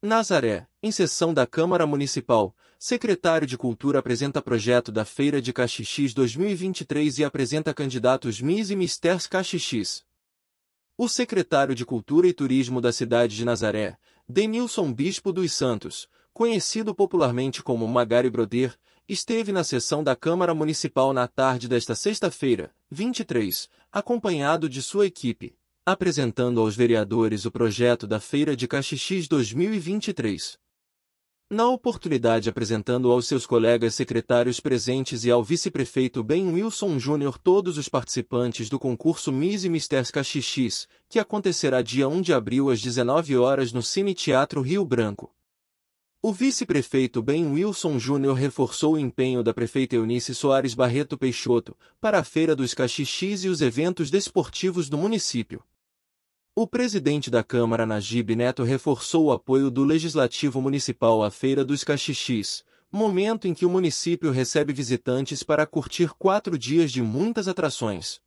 Nazaré, em sessão da Câmara Municipal, secretário de Cultura apresenta projeto da Feira de Caxixis 2023 e apresenta candidatos Miss e Misters Caxixis. O secretário de Cultura e Turismo da cidade de Nazaré, Denilson Bispo dos Santos, conhecido popularmente como Magari Broder, esteve na sessão da Câmara Municipal na tarde desta sexta-feira, 23, acompanhado de sua equipe, apresentando aos vereadores o projeto da Feira de Caxixis 2023. Na oportunidade apresentando aos seus colegas secretários presentes e ao vice-prefeito Ben Wilson Júnior todos os participantes do concurso Miss e Misters Caxixis, que acontecerá dia 1 de abril às 19 horas no Cine Teatro Rio Branco. O vice-prefeito Ben Wilson Júnior reforçou o empenho da prefeita Eunice Soares Barreto Peixoto para a Feira dos Caxixis e os eventos desportivos do município. O presidente da Câmara Najib Neto reforçou o apoio do Legislativo Municipal à Feira dos Caxixis, momento em que o município recebe visitantes para curtir quatro dias de muitas atrações,